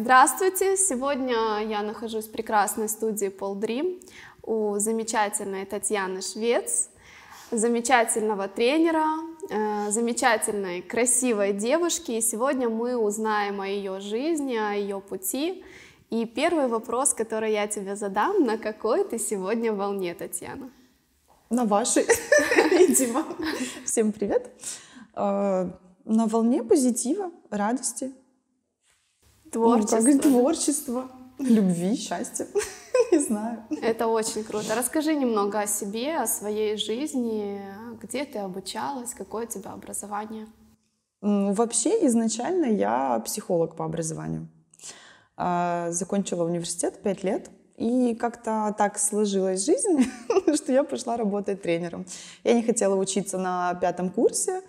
здравствуйте! Сегодня я нахожусь в прекрасной студии Paul Dream у замечательной Татьяны Швец, замечательного тренера, э, замечательной, красивой девушки. И сегодня мы узнаем о ее жизни, о ее пути. И первый вопрос, который я тебе задам, на какой ты сегодня волне, Татьяна? На вашей, видимо. Всем привет. Э, на волне позитива, радости, Творчество. Ну, как творчество, любви, счастья. Не знаю. Это очень круто. Расскажи немного о себе, о своей жизни. Где ты обучалась? Какое у тебя образование? Вообще, изначально я психолог по образованию. А, закончила университет пять лет. И как-то так сложилась жизнь, что я пошла работать тренером. Я не хотела учиться на пятом курсе,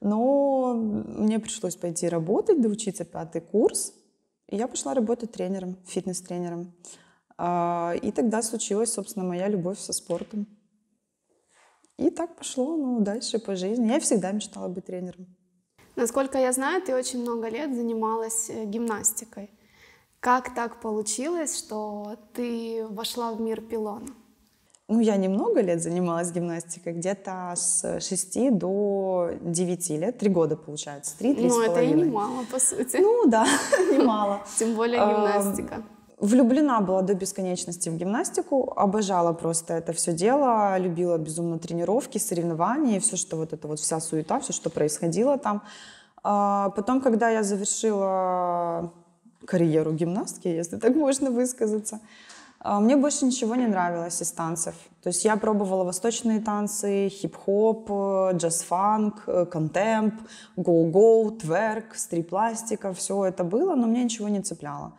но мне пришлось пойти работать, доучиться пятый курс я пошла работать тренером, фитнес-тренером. А, и тогда случилась, собственно, моя любовь со спортом. И так пошло, ну, дальше по жизни. Я всегда мечтала быть тренером. Насколько я знаю, ты очень много лет занималась э, гимнастикой. Как так получилось, что ты вошла в мир пилона? ну, я немного лет занималась гимнастикой, где-то с 6 до 9 лет, 3 года получается, 3 3 Ну, это и немало, по сути. Ну, да, немало. Тем более гимнастика. Влюблена была до бесконечности в гимнастику, обожала просто это все дело, любила безумно тренировки, соревнования, все, что вот это вот вся суета, все, что происходило там. А, потом, когда я завершила карьеру гимнастки, если так можно высказаться, а, мне больше ничего не нравилось из танцев. То есть я пробовала восточные танцы, хип-хоп, э, джаз-фанк, э, контемп, гоу-гоу, тверк, стрипластика, Все это было, но мне ничего не цепляло.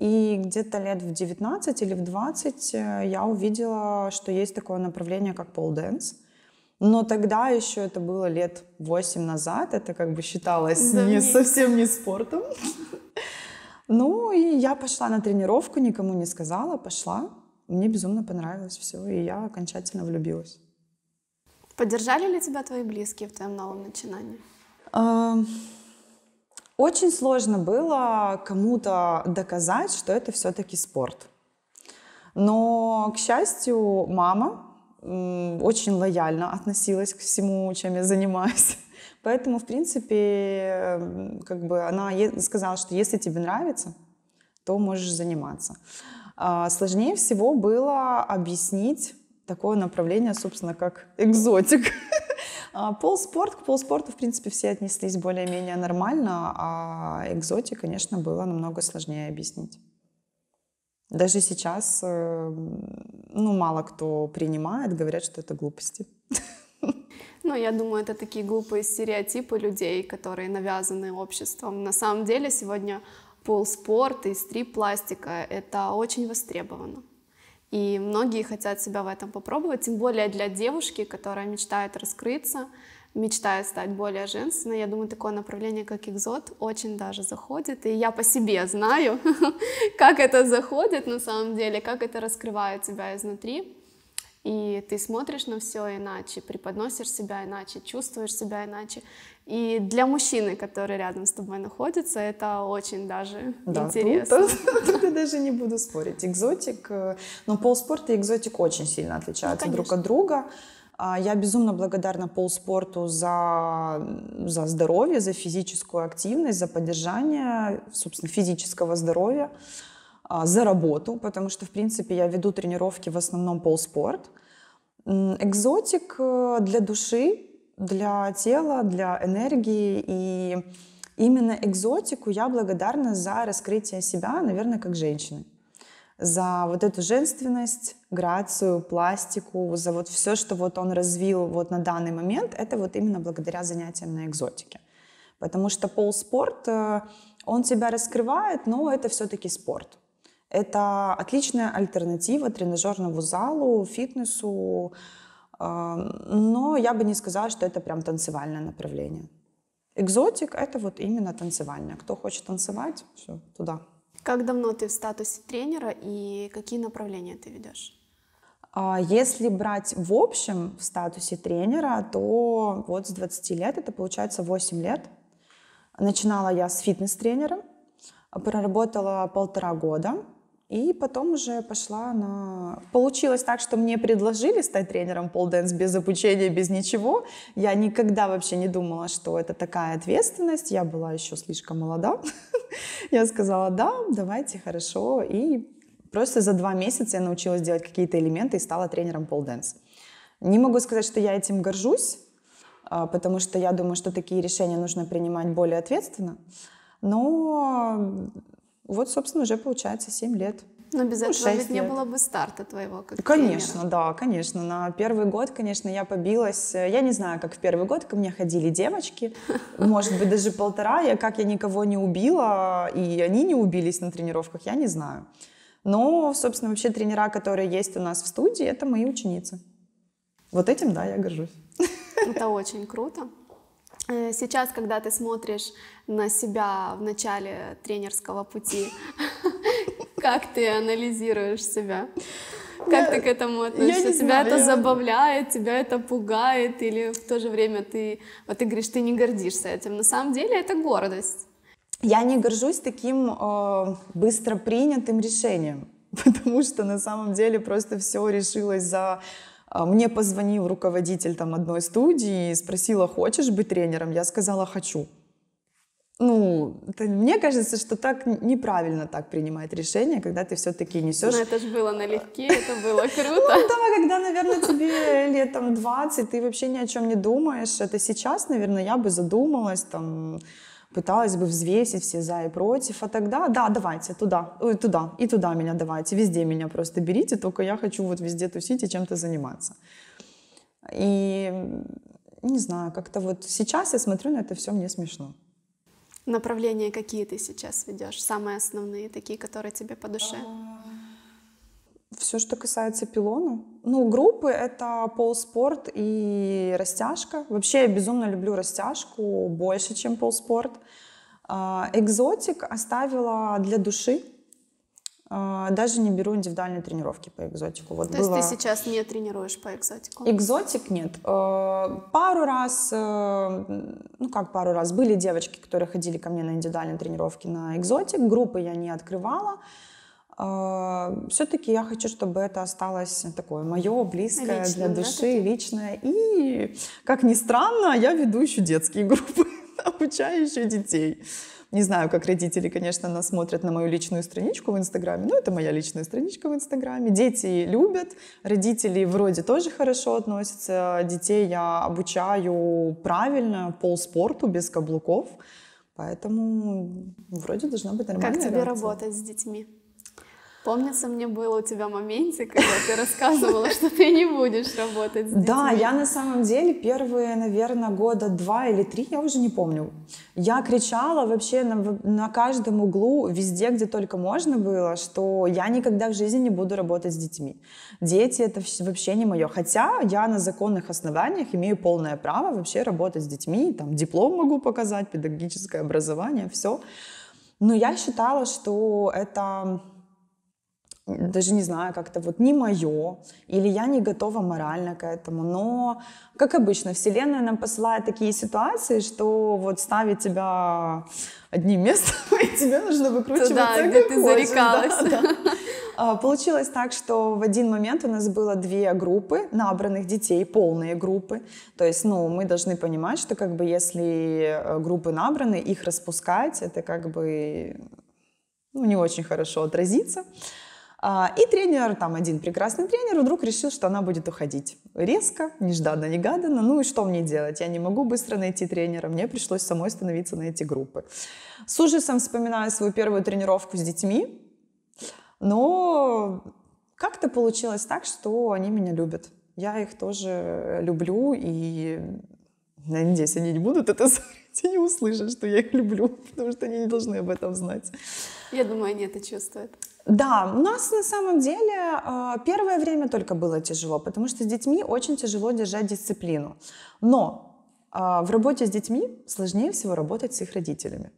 И где-то лет в 19 или в 20 э, я увидела, что есть такое направление, как пол-дэнс. Но тогда еще это было лет 8 назад, это как бы считалось да, не, совсем не спортом. Ну, и я пошла на тренировку, никому не сказала, пошла. Мне безумно понравилось все, и я окончательно влюбилась. Поддержали ли тебя твои близкие в твоем новом начинании? Эм, очень сложно было кому-то доказать, что это все-таки спорт. Но, к счастью, мама очень лояльно относилась к всему, чем я занимаюсь. Поэтому, в принципе, эм, как бы она сказала, что если тебе нравится, то можешь заниматься. А, сложнее всего было объяснить такое направление, собственно, как экзотик. А, Полспорт, к полспорту, в принципе, все отнеслись более-менее нормально, а экзоте, конечно, было намного сложнее объяснить. Даже сейчас, эм, ну, мало кто принимает, говорят, что это глупости. Ну, я думаю, это такие глупые стереотипы людей, которые навязаны обществом. На самом деле сегодня полспорт и стрип-пластика — это очень востребовано. И многие хотят себя в этом попробовать, тем более для девушки, которая мечтает раскрыться, мечтает стать более женственной. Я думаю, такое направление, как экзот, очень даже заходит. И я по себе знаю, как это заходит на самом деле, как это раскрывает тебя изнутри. И ты смотришь на все иначе, преподносишь себя иначе, чувствуешь себя иначе. И для мужчины, который рядом с тобой находится, это очень даже да, интересно. Тут, я даже не буду спорить. Экзотик, э, но ну, полспорт и экзотик очень сильно отличаются ну, друг от друга. А, я безумно благодарна полспорту за, за здоровье, за физическую активность, за поддержание, собственно, физического здоровья. А, за работу, потому что, в принципе, я веду тренировки в основном полспорт. Экзотик э, для души, для тела, для энергии. И именно экзотику я благодарна за раскрытие себя, наверное, как женщины. За вот эту женственность, грацию, пластику, за вот все, что вот он развил вот на данный момент, это вот именно благодаря занятиям на экзотике. Потому что полспорт, он тебя раскрывает, но это все-таки спорт. Это отличная альтернатива тренажерному залу, фитнесу, а, но я бы не сказала, что это прям танцевальное направление. Экзотик — это вот именно танцевальное. Кто хочет танцевать, все, туда. Как давно ты в статусе тренера и какие направления ты ведешь? А, если брать в общем в статусе тренера, то вот с 20 лет, это получается 8 лет. Начинала я с фитнес-тренера, проработала полтора года. И потом уже пошла на... Получилось так, что мне предложили стать тренером полденс без обучения, без ничего. Я никогда вообще не думала, что это такая ответственность. Я была еще слишком молода. Я сказала, да, давайте, хорошо. И просто за два месяца я научилась делать какие-то элементы и стала тренером полденс. Не могу сказать, что я этим горжусь, а, потому что я думаю, что такие решения нужно принимать более ответственно. Но вот, собственно, уже получается 7 лет. Но без ну, этого ведь лет. не было бы старта твоего как Конечно, тренера. да, конечно. На первый год, конечно, я побилась. Я не знаю, как в первый год ко мне ходили девочки, может быть, даже полтора. Я, как я никого не убила, и они не убились на тренировках, я не знаю. Но, собственно, вообще тренера, которые есть у нас в студии, это мои ученицы. Вот этим, да, я горжусь. Это очень круто. Э, сейчас, когда ты смотришь на себя в начале тренерского пути, как ты анализируешь себя? Как ты к этому относишься? Тебя это забавляет, тебя это пугает, или в то же время ты, вот ты говоришь, ты не гордишься этим. На самом деле это гордость. Я не горжусь таким э, быстро принятым решением, потому что на самом деле просто все решилось за а, мне позвонил руководитель там одной студии, и спросила, хочешь быть тренером? Я сказала, хочу. Ну, это, мне кажется, что так неправильно так принимать решение, когда ты все-таки несешь... Ну, это же было налегке, это было круто. Ну, да, когда, наверное, тебе лет там 20, ты вообще ни о чем не думаешь. Это сейчас, наверное, я бы задумалась там пыталась бы взвесить все за и против, а тогда, да, давайте туда, ой, туда и туда меня давайте, везде меня просто берите, только я хочу вот везде тусить и чем-то заниматься. И не знаю, как-то вот сейчас я смотрю на это все, мне смешно. Направления какие ты сейчас ведешь? Самые основные, такие, которые тебе по душе? А, все, что касается пилона. Ну, группы — это полспорт и растяжка. Вообще я безумно люблю растяжку больше, чем полспорт. А, экзотик оставила для души. А, даже не беру индивидуальные тренировки по экзотику. Вот То было... есть ты сейчас не тренируешь по экзотику? Экзотик нет. А, пару раз, э, ну как пару раз, были девочки, которые ходили ко мне на индивидуальные тренировки на экзотик. Группы я не открывала. А, все-таки я хочу, чтобы это осталось такое мое, близкое личное, для души, да, личное. И, как ни странно, я веду еще детские группы, обучаю еще детей. Не знаю, как родители, конечно, нас смотрят на мою личную страничку в Инстаграме, но это моя личная страничка в Инстаграме. Дети любят, родители вроде тоже хорошо относятся. Детей я обучаю правильно, пол спорту, без каблуков. Поэтому вроде должна быть нормальная Как тебе реакция. работать с детьми? Помнится, мне был у тебя моментик, когда ты рассказывала, что ты не будешь работать с детьми. Да, я на самом деле первые, наверное, года два или три, я уже не помню. Я кричала вообще на, на каждом углу, везде, где только можно было, что я никогда в жизни не буду работать с детьми. Дети — это вообще не мое. Хотя я на законных основаниях имею полное право вообще работать с детьми, там диплом могу показать, педагогическое образование, все. Но я считала, что это даже не знаю, как-то вот не мое, или я не готова морально к этому. Но, как обычно, Вселенная нам посылает такие ситуации, что вот ставит тебя одним местом, и тебе нужно выкручиваться, Туда, как где ты хочешь. зарекалась. Да, да. А, получилось так, что в один момент у нас было две группы набранных детей, полные группы. То есть, ну, мы должны понимать, что как бы если э, группы набраны, их распускать, это как бы ну, не очень хорошо отразится. А, и тренер, там один прекрасный тренер вдруг решил, что она будет уходить. Резко, нежданно-негаданно. Ну и что мне делать? Я не могу быстро найти тренера. Мне пришлось самой становиться на эти группы. С ужасом вспоминаю свою первую тренировку с детьми. Но как-то получилось так, что они меня любят. Я их тоже э, люблю и надеюсь, они не будут это слышать и не услышат, что я их люблю, потому что они не должны об этом знать. Я думаю, они это чувствуют. Да, у нас на самом деле а, первое время только было тяжело, потому что с детьми очень тяжело держать дисциплину. Но а, в работе с детьми сложнее всего работать с их родителями.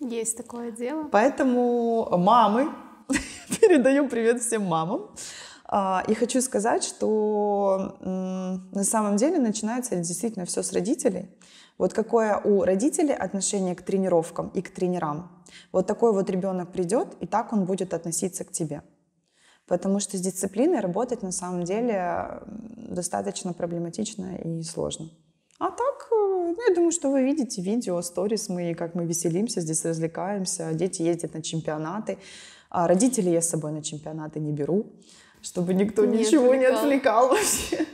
Есть такое дело. Поэтому мамы, передаю привет всем мамам. А, и хочу сказать, что на самом деле начинается действительно все с родителей. Вот какое у родителей отношение к тренировкам и к тренерам, вот такой вот ребенок придет, и так он будет относиться к тебе. Потому что с дисциплиной работать на самом деле достаточно проблематично и сложно. А так, э, ну, я думаю, что вы видите видео, сторис мы, как мы веселимся, здесь развлекаемся, дети ездят на чемпионаты. А родителей я с собой на чемпионаты не беру, чтобы никто не ничего отвлекал. не отвлекал вообще.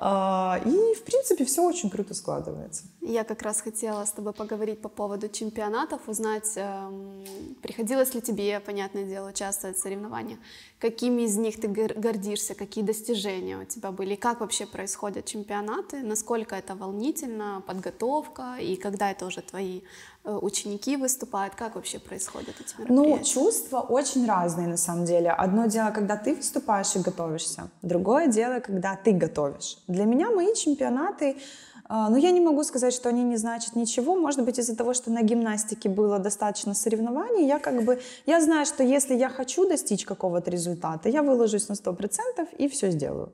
А, и, в принципе, все очень круто складывается. Я как раз хотела с тобой поговорить по поводу чемпионатов, узнать, эм, приходилось ли тебе, понятное дело, участвовать в соревнованиях, какими из них ты гордишься, какие достижения у тебя были, как вообще происходят чемпионаты, насколько это волнительно, подготовка, и когда это уже твои Э, ученики выступают? Как вообще происходят эти мероприятия? Ну, чувства очень разные на самом деле. Одно дело, когда ты выступаешь и готовишься. Другое дело, когда ты готовишь. Для меня мои чемпионаты э, но ну, я не могу сказать, что они не значат ничего. Может быть, из-за того, что на гимнастике было достаточно соревнований, я как бы... Я знаю, что если я хочу достичь какого-то результата, я выложусь на 100% и все сделаю.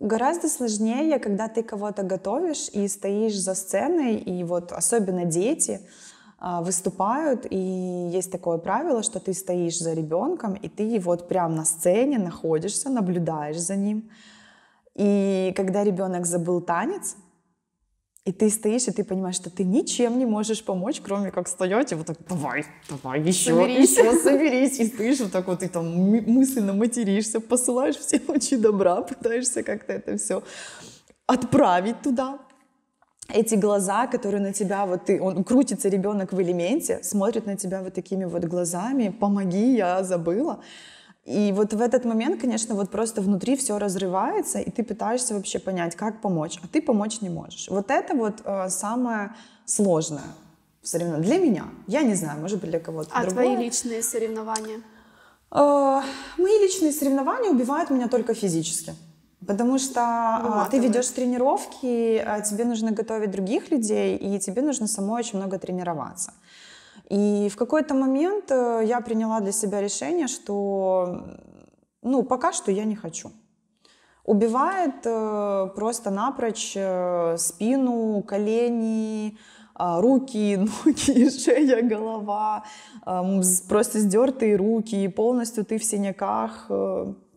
Гораздо сложнее, когда ты кого-то готовишь и стоишь за сценой, и вот особенно дети а, выступают, и есть такое правило, что ты стоишь за ребенком, и ты вот прям на сцене находишься, наблюдаешь за ним. И когда ребенок забыл танец, и ты стоишь, и ты понимаешь, что ты ничем не можешь помочь, кроме как стоять и вот так, давай, давай, еще, соберись. еще, соберись. И стоишь вот так вот, и там мысленно материшься, посылаешь все лучи добра, пытаешься как-то это все отправить туда. Эти глаза, которые на тебя, вот ты, он крутится ребенок в элементе, смотрит на тебя вот такими вот глазами, помоги, я забыла. И вот в этот момент, конечно, вот просто внутри все разрывается, и ты пытаешься вообще понять, как помочь, а ты помочь не можешь. Вот это вот э, самое сложное соревнование Для меня. Я не знаю, может быть, для кого-то а другого. твои личные соревнования? Э, мои личные соревнования убивают меня только физически. Потому что Выматывает. Ну ты ведешь тренировки, а, тебе нужно готовить других людей, и тебе нужно самой очень много тренироваться. И в какой-то момент э, я приняла для себя решение, что ну, пока что я не хочу. Убивает э, просто напрочь э, спину, колени, а, руки, ноги, шея, голова, просто стертые руки, полностью ты в синяках.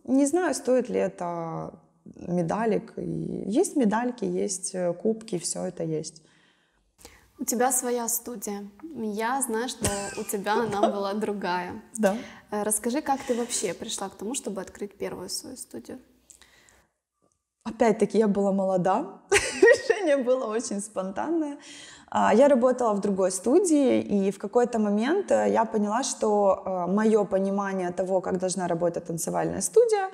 Не знаю, стоит ли это медалик. Есть медальки, есть кубки, все это есть. У тебя своя студия. Я знаю, что у тебя она была другая. Да. Э, расскажи, как ты вообще пришла к тому, чтобы открыть первую свою студию? Опять-таки, я была молода. Решение было очень спонтанное. А, я работала в другой студии, и в какой-то момент э, я поняла, что э, мое понимание того, как должна работать танцевальная студия,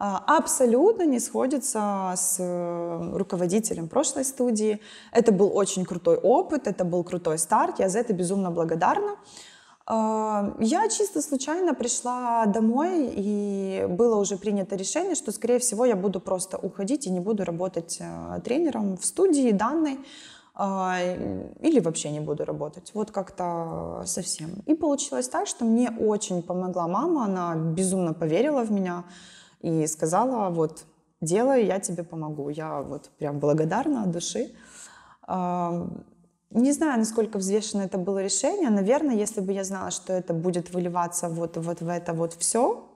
а, абсолютно не сходится с э, руководителем прошлой студии. Это был очень крутой опыт, это был крутой старт, я за это безумно благодарна. А, я чисто случайно пришла домой, и было уже принято решение, что, скорее всего, я буду просто уходить и не буду работать э, тренером в студии данной, а, или вообще не буду работать. Вот как-то совсем. И получилось так, что мне очень помогла мама, она безумно поверила в меня, и сказала, вот, делай, я тебе помогу. Я вот прям благодарна от души. Не знаю, насколько взвешено это было решение. Наверное, если бы я знала, что это будет выливаться вот, вот в это вот все,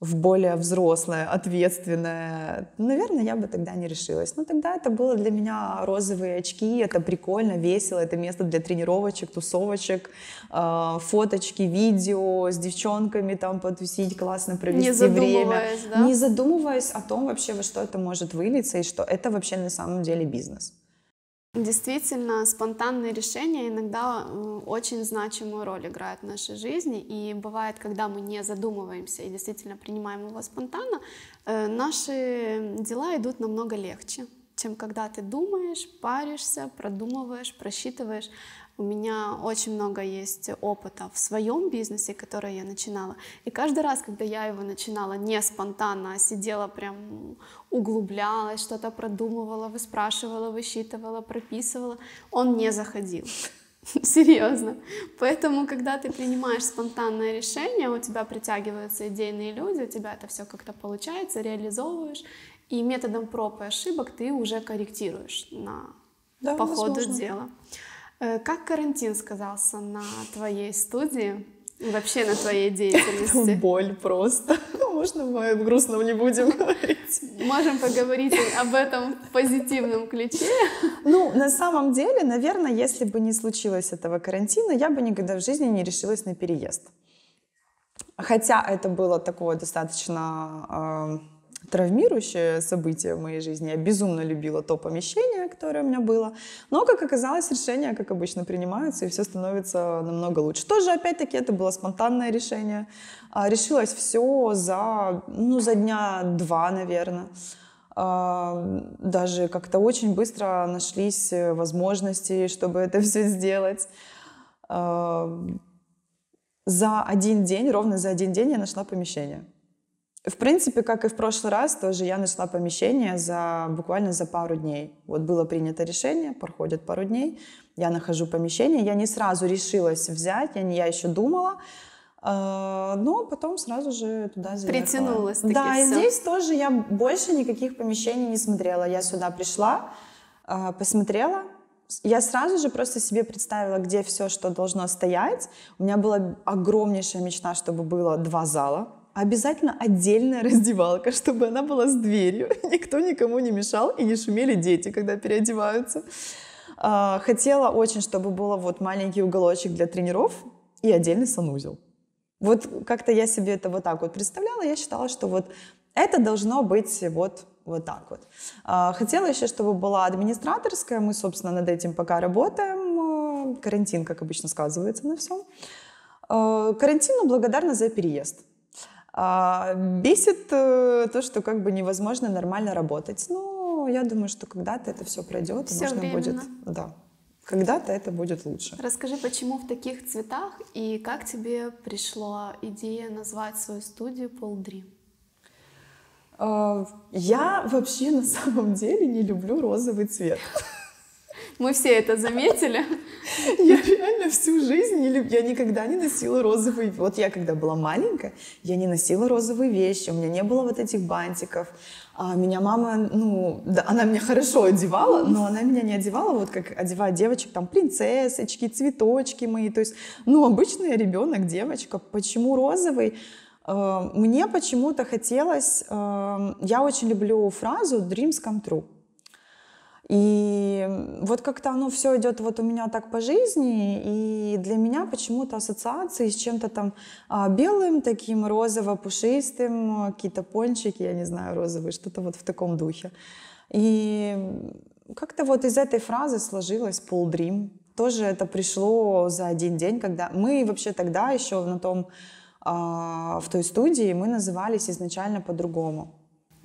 в более взрослое, ответственное, наверное, я бы тогда не решилась. Но тогда это было для меня розовые очки, это прикольно, весело, это место для тренировочек, тусовочек, э, фоточки, видео с девчонками там потусить, классно провести не задумываясь, время. Да? Не задумываясь о том вообще, во что это может вылиться и что это вообще на самом деле бизнес. Действительно, спонтанные решения иногда э, очень значимую роль играют в нашей жизни, и бывает, когда мы не задумываемся и действительно принимаем его спонтанно, э, наши дела идут намного легче чем когда ты думаешь, паришься, продумываешь, просчитываешь. У меня очень много есть опыта в своем бизнесе, который я начинала. И каждый раз, когда я его начинала не спонтанно, а сидела прям углублялась, что-то продумывала, выспрашивала, высчитывала, прописывала, он не заходил. Серьезно. Поэтому, когда ты принимаешь спонтанное решение, у тебя притягиваются идейные люди, у тебя это все как-то получается, реализовываешь, и методом проб и ошибок ты уже корректируешь на да, по ходу дела. Э, как карантин сказался на твоей студии вообще на твоей деятельности? Боль просто. Ну, можно мы грустно не будем говорить? Можем поговорить об этом в позитивном ключе. Ну, на самом деле, наверное, если бы не случилось этого карантина, я бы никогда в жизни не решилась на переезд. Хотя это было такое достаточно а, травмирующее событие в моей жизни. Я безумно любила то помещение, которое у меня было. Но, как оказалось, решения, как обычно, принимаются, и все становится намного лучше. Тоже, опять-таки, это было спонтанное решение. А, решилось все за, ну, за дня два, наверное а, даже как-то очень быстро нашлись возможности, чтобы это все сделать. А, за один день, ровно за один день я нашла помещение. В принципе, как и в прошлый раз, тоже я нашла помещение за, буквально за пару дней. Вот было принято решение, проходит пару дней, я нахожу помещение. Я не сразу решилась взять, я, не, я еще думала, э, но потом сразу же туда заехала. Притянулась. Да, все. и здесь тоже я больше никаких помещений не смотрела. Я сюда пришла, э, посмотрела, я сразу же просто себе представила, где все, что должно стоять. У меня была огромнейшая мечта, чтобы было два зала. Обязательно отдельная раздевалка, чтобы она была с дверью. Никто никому не мешал и не шумели дети, когда переодеваются. А, хотела очень, чтобы было вот маленький уголочек для тренеров и отдельный санузел. Вот как-то я себе это вот так вот представляла. Я считала, что вот это должно быть вот вот так вот. А, хотела еще, чтобы была администраторская. Мы, собственно, над этим пока работаем. А, карантин, как обычно, сказывается на всем. Карантину благодарна за переезд. А, бесит э, то, что как бы невозможно нормально работать. Ну, я думаю, что когда-то это все пройдет, все можно будет. Да. Когда-то это будет лучше. Расскажи, почему в таких цветах и как тебе пришла идея назвать свою студию Пол Дрим? А, я вообще на самом деле не люблю розовый цвет. Мы все это заметили. Я реально всю жизнь не люб... я никогда не носила розовые. Вот я когда была маленькая, я не носила розовые вещи, у меня не было вот этих бантиков. А меня мама, ну, да, она меня хорошо одевала, но она меня не одевала вот как одевает девочек, там принцессочки, цветочки мои. То есть, ну, обычный ребенок, девочка. Почему розовый? А, мне почему-то хотелось, а, я очень люблю фразу «dreams come true». И вот как-то оно все идет вот у меня так по жизни, и для меня почему-то ассоциации с чем-то там а, белым, таким розово-пушистым, какие-то пончики, я не знаю, розовые, что-то вот в таком духе. И как-то вот из этой фразы сложилось Полдрим. Тоже это пришло за один день, когда мы вообще тогда еще на том, а, в той студии мы назывались изначально по-другому.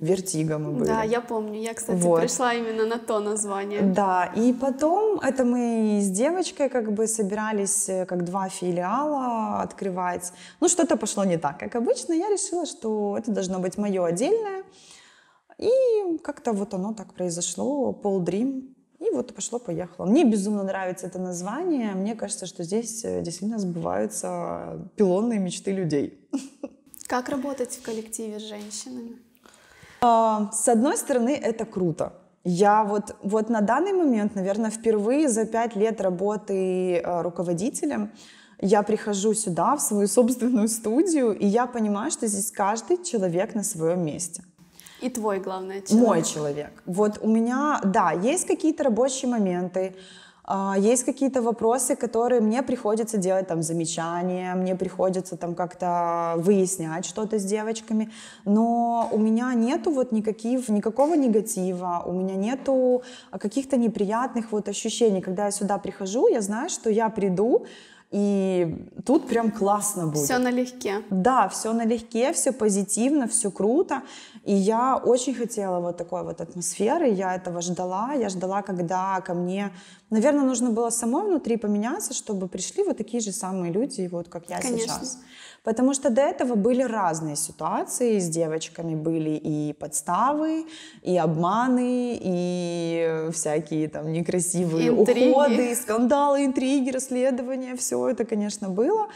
Вертига мы были. Да, я помню. Я, кстати, вот. пришла именно на то название. Да, и потом это мы с девочкой как бы собирались э, как два филиала открывать. Ну, что-то пошло не так, как обычно. Я решила, что это должно быть мое отдельное. И как-то вот оно так произошло, Пол Дрим. И вот пошло-поехало. Мне безумно нравится это название. Мне кажется, что здесь э, действительно сбываются пилонные мечты людей. Как работать в коллективе с женщинами? А, с одной стороны, это круто. Я вот, вот на данный момент, наверное, впервые за пять лет работы э, руководителем я прихожу сюда, в свою собственную студию, и я понимаю, что здесь каждый человек на своем месте. И твой, главный человек. Мой человек. Вот у меня, да, есть какие-то рабочие моменты, а, есть какие-то вопросы, которые мне приходится делать там замечания, мне приходится там как-то выяснять что-то с девочками, но у меня нету вот никаких, никакого негатива, у меня нету каких-то неприятных вот ощущений. Когда я сюда прихожу, я знаю, что я приду, и тут прям классно будет. Все налегке. Да, все налегке, все позитивно, все круто. И я очень хотела вот такой вот атмосферы, я этого ждала. Я ждала, когда ко мне... Наверное, нужно было самой внутри поменяться, чтобы пришли вот такие же самые люди, вот как я Конечно. сейчас. Потому что до этого были разные ситуации с девочками. Были и подставы, и обманы, и всякие там некрасивые интриги. уходы, скандалы, интриги, расследования. Все это, конечно, было.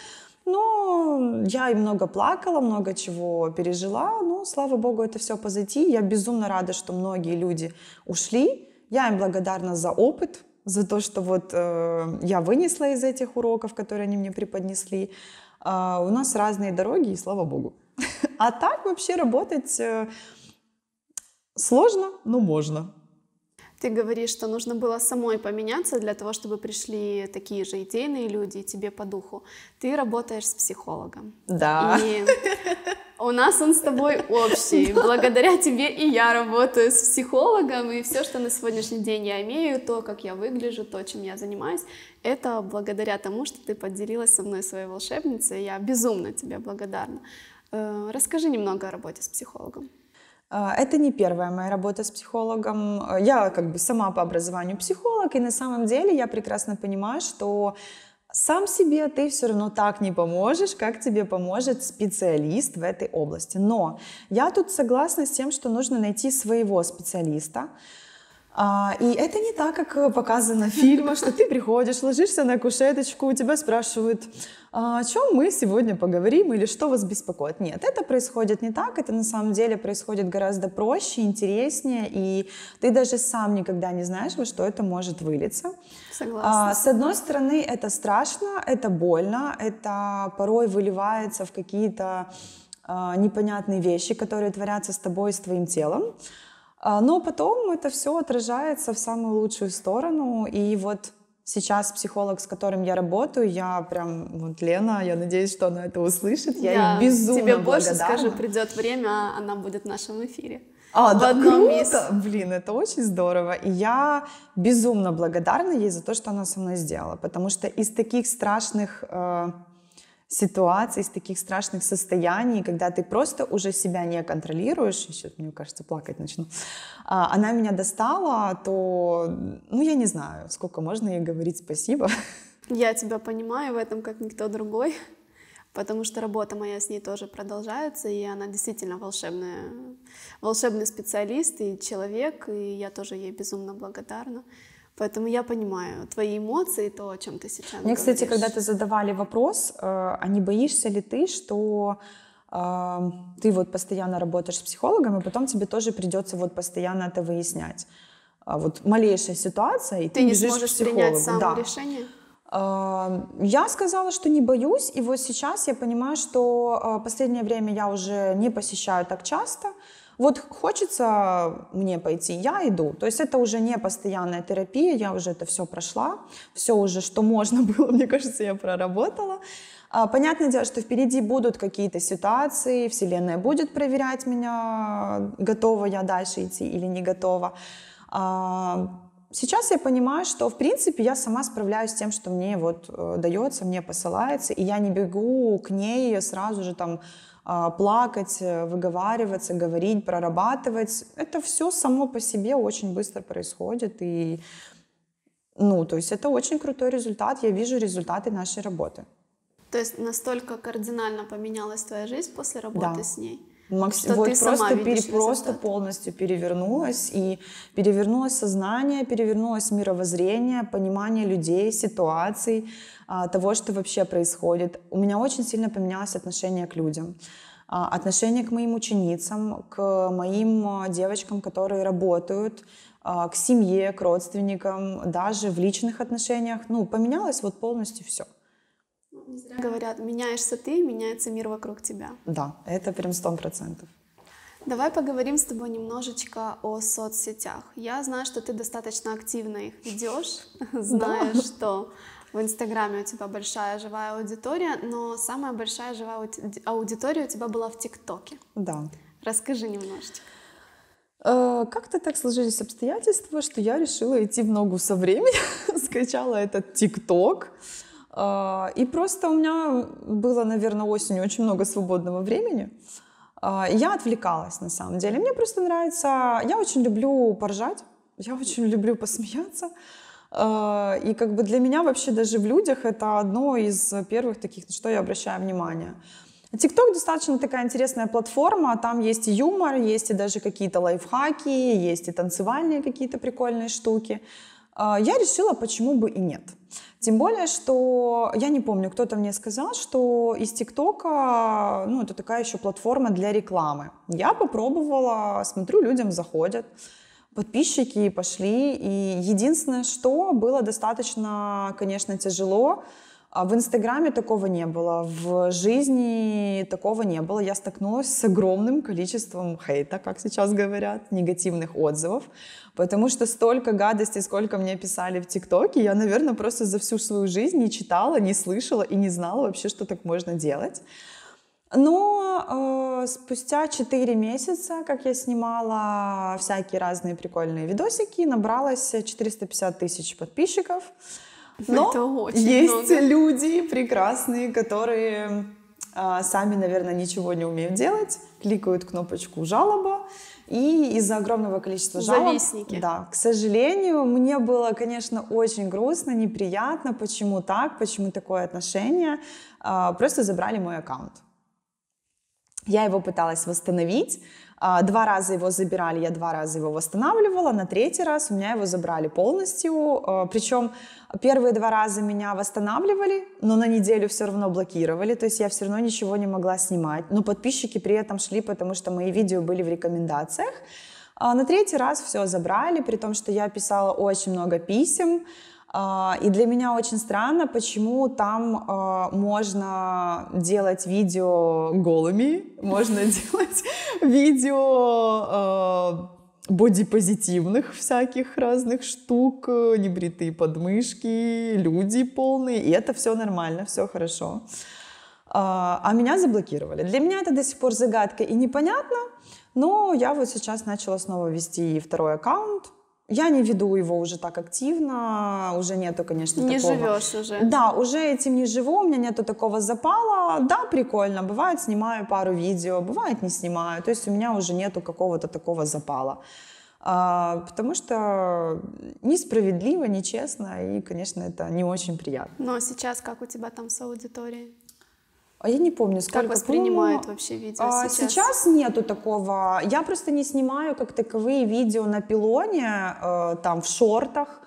Но я и много плакала, много чего пережила, но, слава богу, это все позади. Я безумно рада, что многие люди ушли. Я им благодарна за опыт, за то, что вот э, я вынесла из этих уроков, которые они мне преподнесли. А, у нас разные дороги, и слава богу. А так вообще работать э, сложно, но можно. Ты говоришь, что нужно было самой поменяться для того, чтобы пришли такие же идейные люди тебе по духу. Ты работаешь с психологом. Да. И у нас он с тобой общий. Благодаря тебе и я работаю с психологом, и все, что на сегодняшний день я имею, то, как я выгляжу, то, чем я занимаюсь, это благодаря тому, что ты поделилась со мной своей волшебницей. Я безумно тебе благодарна. Э, расскажи немного о работе с психологом. А, это не первая моя работа с психологом. Я как бы сама по образованию психолог, и на самом деле я прекрасно понимаю, что сам себе ты все равно так не поможешь, как тебе поможет специалист в этой области. Но я тут согласна с тем, что нужно найти своего специалиста, а, и это не так, как э, показано в фильмах, что ты приходишь, ложишься на кушеточку, у тебя спрашивают, «А о чем мы сегодня поговорим или что вас беспокоит. Нет, это происходит не так, это на самом деле происходит гораздо проще, интереснее, и ты даже сам никогда не знаешь, во что это может вылиться. А, Согласна. С одной стороны, это страшно, это больно, это порой выливается в какие-то непонятные вещи, которые творятся с тобой и с твоим телом. А, но потом это все отражается в самую лучшую сторону. И вот сейчас психолог, с которым я работаю, я прям, вот Лена, я надеюсь, что она это услышит, я да. ей безумно Тебе больше скажу, придет время, она будет в нашем эфире. А, в да, круто! Из... Блин, это очень здорово. И я безумно благодарна ей за то, что она со мной сделала, потому что из таких страшных... Э, ситуаций, из таких страшных состояний, когда ты просто уже себя не контролируешь, еще, мне кажется, плакать начну, а, она меня достала, то, ну, я не знаю, сколько можно ей говорить спасибо. Я тебя понимаю в этом, как никто другой, потому что работа моя с ней тоже продолжается, и она действительно волшебная, волшебный специалист и человек, и я тоже ей безумно благодарна. Поэтому я понимаю твои эмоции, то, о чем ты сейчас Мне, говоришь. кстати, когда ты задавали вопрос, э, а не боишься ли ты, что э, ты вот постоянно работаешь с психологом, и потом тебе тоже придется вот постоянно это выяснять. А вот малейшая ситуация, и ты, ты не сможешь к психологу. принять сам да. решение? Э, я сказала, что не боюсь, и вот сейчас я понимаю, что последнее время я уже не посещаю так часто, вот хочется мне пойти, я иду. То есть это уже не постоянная терапия, я уже это все прошла, все уже, что можно было, мне кажется, я проработала. А, понятное дело, что впереди будут какие-то ситуации, Вселенная будет проверять меня, готова я дальше идти или не готова. А, сейчас я понимаю, что в принципе я сама справляюсь с тем, что мне вот э, дается, мне посылается, и я не бегу к ней сразу же там а, плакать, э, выговариваться, говорить, прорабатывать. Это все само по себе очень быстро происходит. И, ну, то есть это очень крутой результат. Я вижу результаты нашей работы. То есть настолько кардинально поменялась твоя жизнь после работы да. с ней? Макс... Что вот ты просто, сама пере... просто полностью перевернулась, и перевернулось сознание, перевернулось мировоззрение, понимание людей, ситуаций, а, того, что вообще происходит. У меня очень сильно поменялось отношение к людям а, отношение к моим ученицам, к моим а, девочкам, которые работают, к семье, к родственникам, даже в личных отношениях. Ну, поменялось вот полностью все. Не зря говорят, меняешься ты, меняется мир вокруг тебя. Да, это прям сто процентов. Давай поговорим с тобой немножечко о соцсетях. Я знаю, что ты достаточно активно их ведешь, знаешь, что в Инстаграме у тебя большая живая аудитория, но самая большая живая аудитория у тебя была в ТикТоке. Да. Расскажи немножечко. Э, как-то так сложились обстоятельства, что я решила идти в ногу со временем, скачала этот ТикТок. А, и просто у меня было, наверное, осенью очень много свободного времени. А, я отвлекалась, на самом деле. Мне просто нравится... Я очень люблю поржать, я очень люблю посмеяться. А, и как бы для меня вообще даже в людях это одно из первых таких, на что я обращаю внимание. Тикток достаточно такая интересная платформа, там есть и юмор, есть и даже какие-то лайфхаки, есть и танцевальные какие-то прикольные штуки. А, я решила, почему бы и нет. Тем более, что я не помню, кто-то мне сказал, что из ТикТока, ну, это такая еще платформа для рекламы. Я попробовала, смотрю, людям заходят подписчики пошли. И единственное, что было достаточно, конечно, тяжело, а в Инстаграме такого не было, в жизни такого не было. Я столкнулась с огромным количеством хейта, как сейчас говорят, негативных отзывов, потому что столько гадостей, сколько мне писали в ТикТоке, я, наверное, просто за всю свою жизнь не читала, не слышала и не знала вообще, что так можно делать. Но э, спустя 4 месяца, как я снимала всякие разные прикольные видосики, набралось 450 тысяч подписчиков. Но это очень есть много. люди прекрасные, которые а, сами, наверное, ничего не умеют делать, кликают кнопочку жалоба, и из-за огромного количества жалоб... Завистники. Да, к сожалению, мне было, конечно, очень грустно, неприятно, почему так, почему такое отношение. А, просто забрали мой аккаунт. Я его пыталась восстановить, а, два раза его забирали, я два раза его восстанавливала. На третий раз у меня его забрали полностью. А, Причем первые два раза меня восстанавливали, но на неделю все равно блокировали. То есть я все равно ничего не могла снимать. Но подписчики при этом шли, потому что мои видео были в рекомендациях. А, на третий раз все забрали, при том, что я писала очень много писем. А, и для меня очень странно, почему там а, можно делать видео голыми, можно делать видео а, бодипозитивных всяких разных штук, небритые подмышки, люди полные, и это все нормально, все хорошо. А меня заблокировали. Для меня это до сих пор загадка и непонятно, но я вот сейчас начала снова вести второй аккаунт, я не веду его уже так активно, уже нету, конечно, не такого. Не живешь уже. Да, уже этим не живу, у меня нету такого запала. Да, прикольно, бывает снимаю пару видео, бывает не снимаю. То есть у меня уже нету какого-то такого запала. А, потому что несправедливо, нечестно, и, конечно, это не очень приятно. Но сейчас как у тебя там с аудиторией? А я не помню, сколько. Как воспринимают по вообще видео а, сейчас? Сейчас нету такого. Я просто не снимаю как таковые видео на пилоне, э, там в шортах,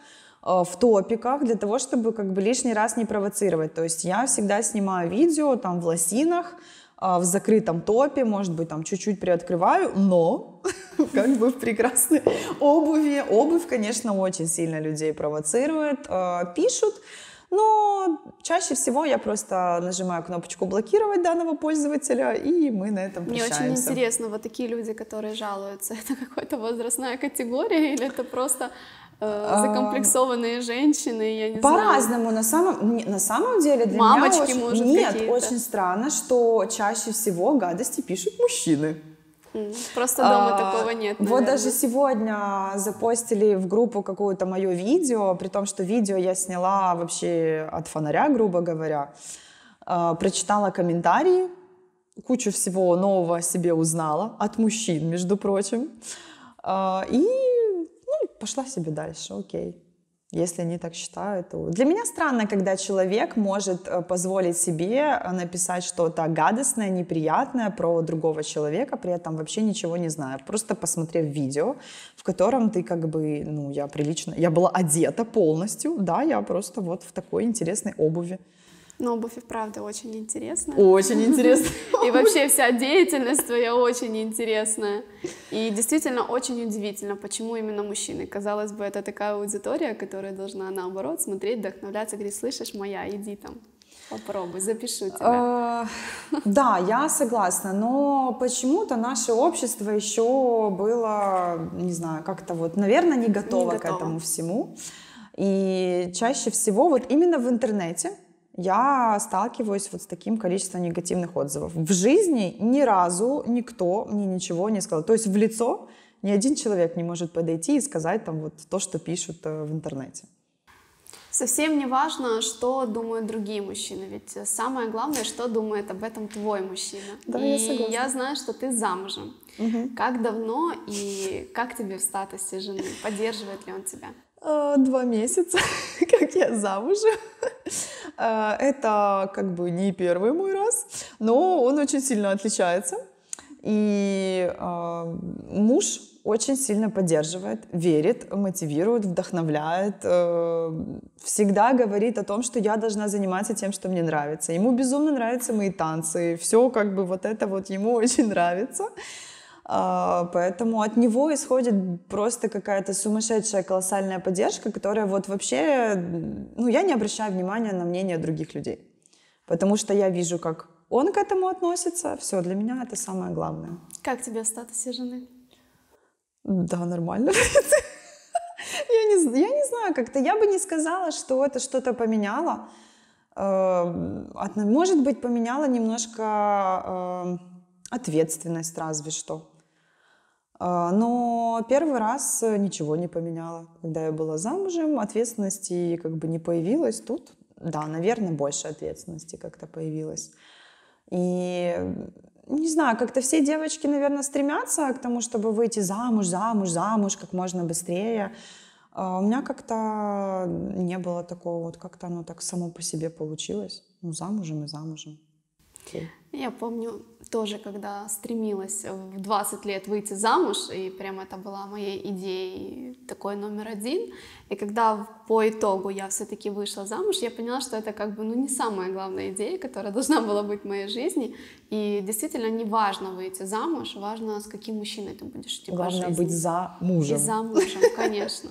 э, в топиках, для того, чтобы как бы лишний раз не провоцировать. То есть я всегда снимаю видео там в лосинах, э, в закрытом топе, может быть, там чуть-чуть приоткрываю, но как бы в прекрасной обуви. Обувь, конечно, очень сильно людей провоцирует, э, пишут. Но чаще всего я просто нажимаю кнопочку блокировать данного пользователя, и мы на этом Мне прощаемся. Мне очень интересно, вот такие люди, которые жалуются, это какая-то возрастная категория или это просто э, а, закомплексованные женщины, я не По-разному, на самом, на самом деле для Мамочки, меня очень, может, нет, очень странно, что чаще всего гадости пишут мужчины. Просто дома а, такого нет. Наверное. Вот даже сегодня запостили в группу какое-то мое видео, при том, что видео я сняла вообще от фонаря, грубо говоря. А, прочитала комментарии, кучу всего нового о себе узнала, от мужчин, между прочим. А, и ну, пошла себе дальше, окей если они так считают. То... Для меня странно, когда человек может э, позволить себе э, написать что-то гадостное, неприятное про другого человека, при этом вообще ничего не зная, просто посмотрев видео, в котором ты как бы, ну, я прилично, я была одета полностью, да, я просто вот в такой интересной обуви. Но обувь и правда очень интересная. Очень интересная. И вообще вся деятельность твоя очень интересная. И действительно очень удивительно, почему именно мужчины. Казалось бы, это такая аудитория, которая должна наоборот смотреть, вдохновляться, говорить, слышишь, моя, иди там. Попробуй, запишу тебя. А, да, я согласна, но почему-то наше общество еще было, не знаю, как-то вот, наверное, не готово, не готово. к этому всему. И чаще всего вот именно в интернете я сталкиваюсь вот с таким количеством негативных отзывов. В жизни ни разу никто мне ничего не сказал. То есть в лицо ни один человек не может подойти и сказать там вот то, что пишут э, в интернете. Совсем не важно, что думают другие мужчины, ведь самое главное, что думает об этом твой мужчина. Да, и я согласна. Я знаю, что ты замужем. Угу. Как давно и как тебе в статусе жены? Поддерживает ли он тебя? Э, два месяца, как я замужем. Э, это как бы не первый мой раз, но он очень сильно отличается. И э, муж очень сильно поддерживает, верит, мотивирует, вдохновляет, э, всегда говорит о том, что я должна заниматься тем, что мне нравится. Ему безумно нравятся мои танцы, все как бы вот это вот ему очень нравится. А, поэтому от него исходит просто какая-то сумасшедшая колоссальная поддержка, которая вот вообще... Ну, я не обращаю внимания на мнение других людей. Потому что я вижу, как он к этому относится. Все, для меня это самое главное. Как тебе в статусе жены? Да, нормально. Я не, я не знаю, как-то я бы не сказала, что это что-то поменяло. А, может быть, поменяло немножко а, ответственность разве что. А, но первый раз э, ничего не поменяла. Когда я была замужем, ответственности как бы не появилось. Тут, да, наверное, больше ответственности как-то появилось. И не знаю, как-то все девочки, наверное, стремятся к тому, чтобы выйти замуж, замуж, замуж как можно быстрее. А у меня как-то не было такого, вот как-то оно так само по себе получилось. Ну, замужем и замужем. Я помню, тоже, когда стремилась в 20 лет выйти замуж, и прям это была моей идеей такой номер один. И когда по итогу я все-таки вышла замуж, я поняла, что это как бы ну, не самая главная идея, которая должна была быть в моей жизни. И действительно не важно выйти замуж, важно, с каким мужчиной ты будешь идти Главное по быть за мужем. И за мужем, конечно.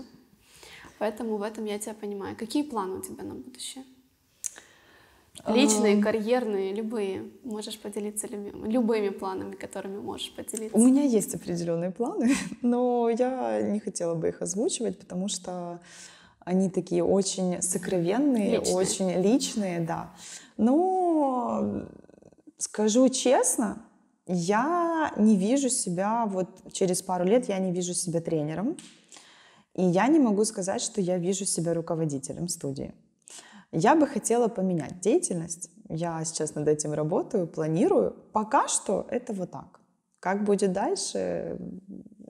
Поэтому в этом я тебя понимаю. Какие планы у тебя на будущее? Личные, карьерные, любые. Можешь поделиться любыми, любыми планами, которыми можешь поделиться. У меня есть определенные планы, но я не хотела бы их озвучивать, потому что они такие очень сокровенные, личные. очень личные, да. Но скажу честно, я не вижу себя, вот через пару лет я не вижу себя тренером. И я не могу сказать, что я вижу себя руководителем студии. Я бы хотела поменять деятельность. Я сейчас над этим работаю, планирую. Пока что это вот так. Как будет дальше,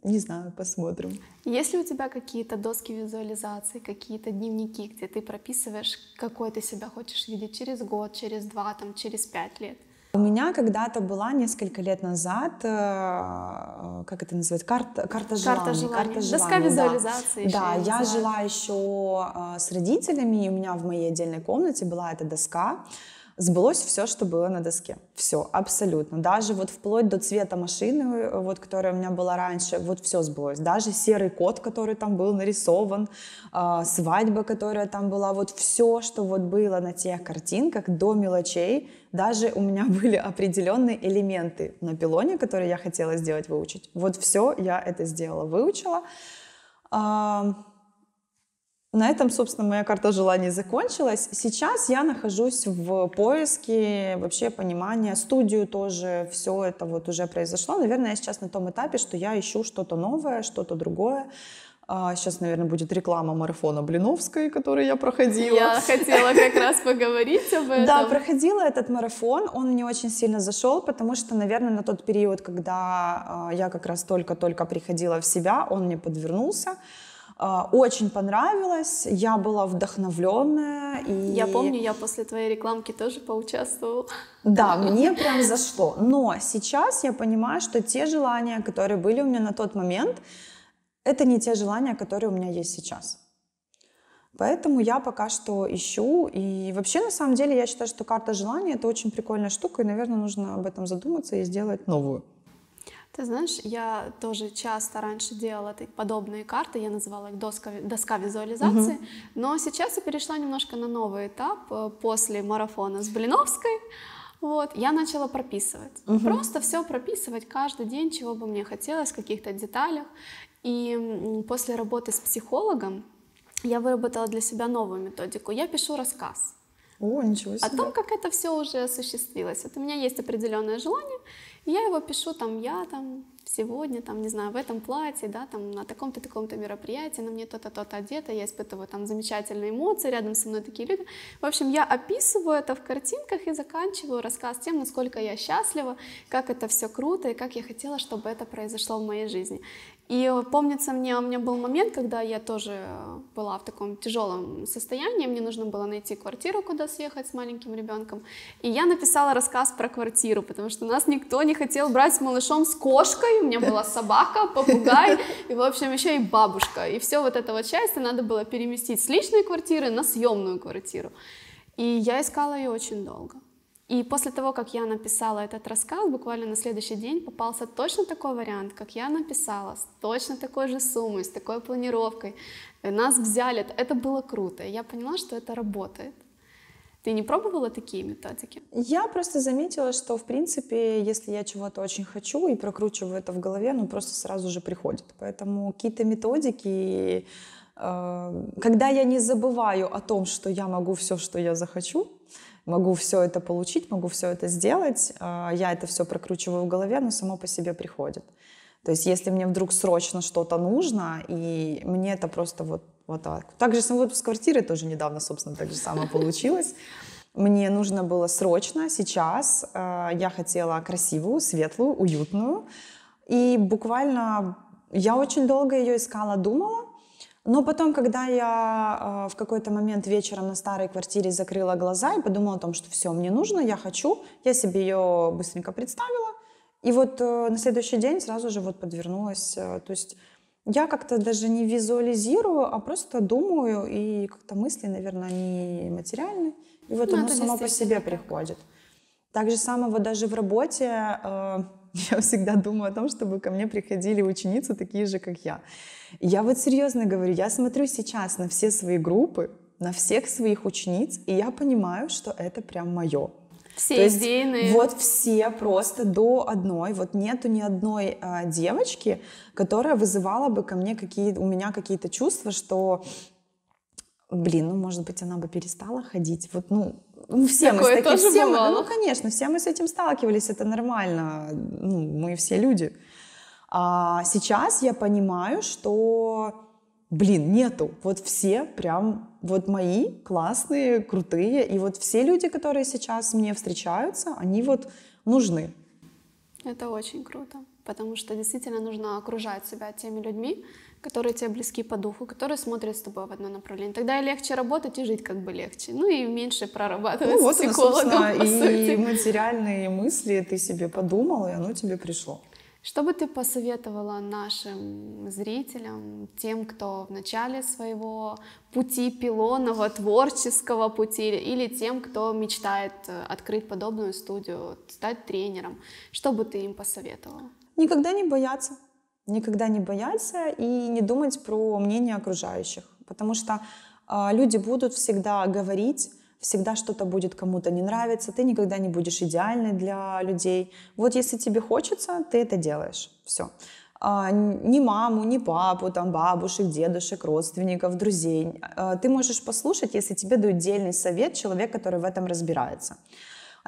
не знаю, посмотрим. Есть ли у тебя какие-то доски визуализации, какие-то дневники, где ты прописываешь, какой ты себя хочешь видеть через год, через два, там, через пять лет? У меня когда-то была несколько лет назад, э, как это называется, карта, карта желаний. Карта желаний. Карта желаний Доска визуализации. Да, еще, да я, я жила еще э, с родителями, и у меня в моей отдельной комнате была эта доска сбылось все, что было на доске. Все, абсолютно. Даже вот вплоть до цвета машины, э, вот, которая у меня была раньше, вот все сбылось. Даже серый кот, который там был нарисован, э, свадьба, которая там была, вот все, что вот было на тех картинках до мелочей, даже у меня были определенные элементы на пилоне, которые я хотела сделать, выучить. Вот все я это сделала, выучила. Э, на этом, собственно, моя карта желаний закончилась. Сейчас я нахожусь в поиске вообще понимания, студию тоже, все это вот уже произошло. Наверное, я сейчас на том этапе, что я ищу что-то новое, что-то другое. А, сейчас, наверное, будет реклама марафона Блиновской, который я проходила. Я хотела как раз поговорить об этом. Да, проходила этот марафон, он мне очень сильно зашел, потому что, наверное, на тот период, когда а, я как раз только-только приходила в себя, он мне подвернулся. А, очень понравилось, я была вдохновленная. И... Я помню, я после твоей рекламки тоже поучаствовала. Да, мне прям зашло. Но сейчас я понимаю, что те желания, которые были у меня на тот момент, это не те желания, которые у меня есть сейчас. Поэтому я пока что ищу. И вообще, на самом деле, я считаю, что карта желаний — это очень прикольная штука, и, наверное, нужно об этом задуматься и сделать новую. Ты знаешь, я тоже часто раньше делала подобные карты, я называла их доска, доска визуализации, угу. но сейчас я перешла немножко на новый этап э, после марафона с Блиновской. Вот, я начала прописывать. Угу. Просто все прописывать каждый день, чего бы мне хотелось, в каких-то деталях. И после работы с психологом я выработала для себя новую методику. Я пишу рассказ. О, ничего себе. О том, как это все уже осуществилось. Вот у меня есть определенное желание, я его пишу, там, я там сегодня, там, не знаю, в этом платье, да, там, на таком-то, таком-то мероприятии, на мне то-то, то-то одето, я испытываю там замечательные эмоции, рядом со мной такие люди. В общем, я описываю это в картинках и заканчиваю рассказ тем, насколько я счастлива, как это все круто и как я хотела, чтобы это произошло в моей жизни. И помнится мне, у меня был момент, когда я тоже э, была в таком тяжелом состоянии, мне нужно было найти квартиру, куда съехать с маленьким ребенком. И я написала рассказ про квартиру, потому что нас никто не хотел брать с малышом с кошкой, у меня была собака, попугай, и, в общем, еще и бабушка. И все вот это вот счастье надо было переместить с личной квартиры на съемную квартиру. И я искала ее очень долго. И после того, как я написала этот рассказ, буквально на следующий день попался точно такой вариант, как я написала, с точно такой же суммой, с такой планировкой. Нас взяли, это было круто. Я поняла, что это работает. Ты не пробовала такие методики? Я просто заметила, что, в принципе, если я чего-то очень хочу и прокручиваю это в голове, оно просто сразу же приходит. Поэтому какие-то методики, э, когда я не забываю о том, что я могу все, что я захочу, могу все это получить, могу все это сделать, а, я это все прокручиваю в голове, но само по себе приходит. То есть если мне вдруг срочно что-то нужно, и мне это просто вот, вот так. Также сам выпуск квартиры тоже недавно, собственно, так же самое получилось. Мне нужно было срочно, сейчас. А, я хотела красивую, светлую, уютную. И буквально я очень долго ее искала, думала. Но потом, когда я э, в какой-то момент вечером на старой квартире закрыла глаза и подумала о том, что все, мне нужно, я хочу, я себе ее быстренько представила. И вот э, на следующий день сразу же вот подвернулась. Э, то есть я как-то даже не визуализирую, а просто думаю, и как-то мысли, наверное, не материальны. И вот ну, оно само по себе так. приходит. Так же самое вот даже в работе э, я всегда думаю о том, чтобы ко мне приходили ученицы такие же, как я. я вот серьезно говорю, я смотрю сейчас на все свои группы, на всех своих учениц, и я понимаю, что это прям мое. Все То идейные. вот все просто до одной, вот нету ни одной э, девочки, которая вызывала бы ко мне какие у меня какие-то чувства, что блин, ну, может быть, она бы перестала ходить. Вот, ну, все Такое мы с таким, все мы, ну, конечно, все мы с этим сталкивались, это нормально, ну, мы все люди. А сейчас я понимаю, что, блин, нету. Вот все прям, вот мои классные, крутые, и вот все люди, которые сейчас мне встречаются, они вот нужны. Это очень круто, потому что действительно нужно окружать себя теми людьми, которые тебе близки по духу, которые смотрят с тобой в одно направление. Тогда и легче работать и жить как бы легче. Ну и меньше прорабатывать ну, вот с психологом. Она, по и сути. материальные мысли ты себе подумал, и оно тебе пришло. Что бы ты посоветовала нашим зрителям, тем, кто в начале своего пути пилонного, творческого пути, или тем, кто мечтает э, открыть подобную студию, стать тренером? Что бы ты им посоветовала? Никогда не бояться никогда не бояться и не думать про мнение окружающих, потому что э, люди будут всегда говорить, всегда что-то будет кому-то не нравиться, ты никогда не будешь идеальной для людей. Вот если тебе хочется, ты это делаешь, все. Э, а, ни маму, ни папу, там бабушек, дедушек, родственников, друзей. Э, ты можешь послушать, если тебе дают дельный совет человек, который в этом разбирается.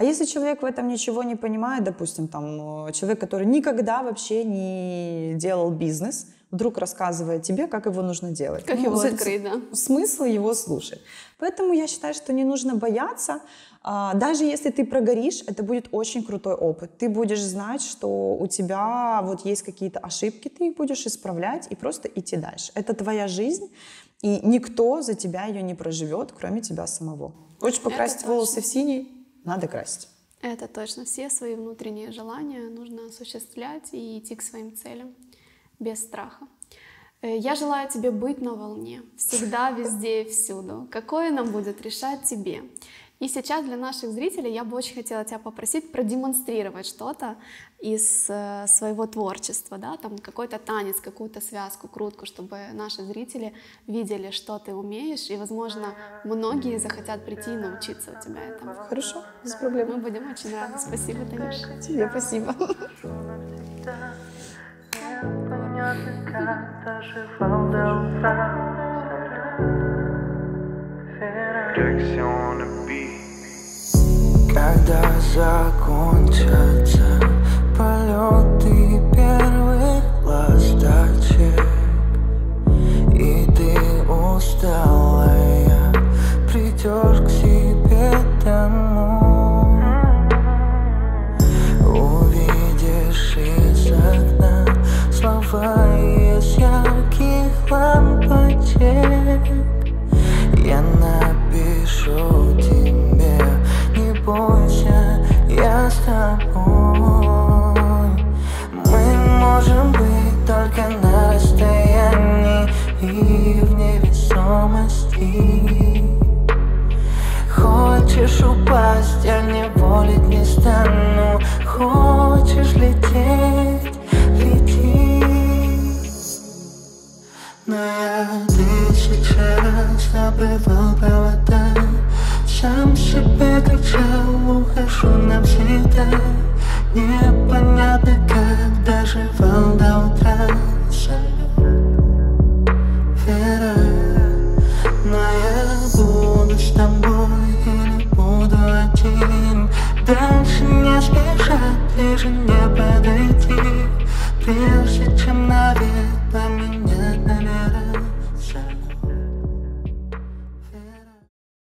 А если человек в этом ничего не понимает, допустим, там э, человек, который никогда вообще не делал бизнес, вдруг рассказывает тебе, как его нужно делать. Как ну, его открыть, да. Смысл его слушать. Поэтому я считаю, что не нужно бояться. А, даже если ты прогоришь, это будет очень крутой опыт. Ты будешь знать, что у тебя вот есть какие-то ошибки, ты их будешь исправлять и просто идти дальше. Это твоя жизнь, и никто за тебя ее не проживет, кроме тебя самого. Хочешь покрасить волосы в синий? надо красить. Это точно. Все свои внутренние желания нужно осуществлять и идти к своим целям без страха. Э, я желаю тебе быть на волне, всегда, везде и всюду. Какое нам будет решать тебе. И сейчас для наших зрителей я бы очень хотела тебя попросить продемонстрировать что-то из э, своего творчества, да, там какой-то танец, какую-то связку, крутку, чтобы наши зрители видели, что ты умеешь, и, возможно, многие захотят прийти и научиться у тебя этому. Хорошо, без проблем. Мы будем очень рады. Спасибо, Танюша. Тебе спасибо. Понятно, on the beat. Когда закончатся полеты первых ласточек И ты устала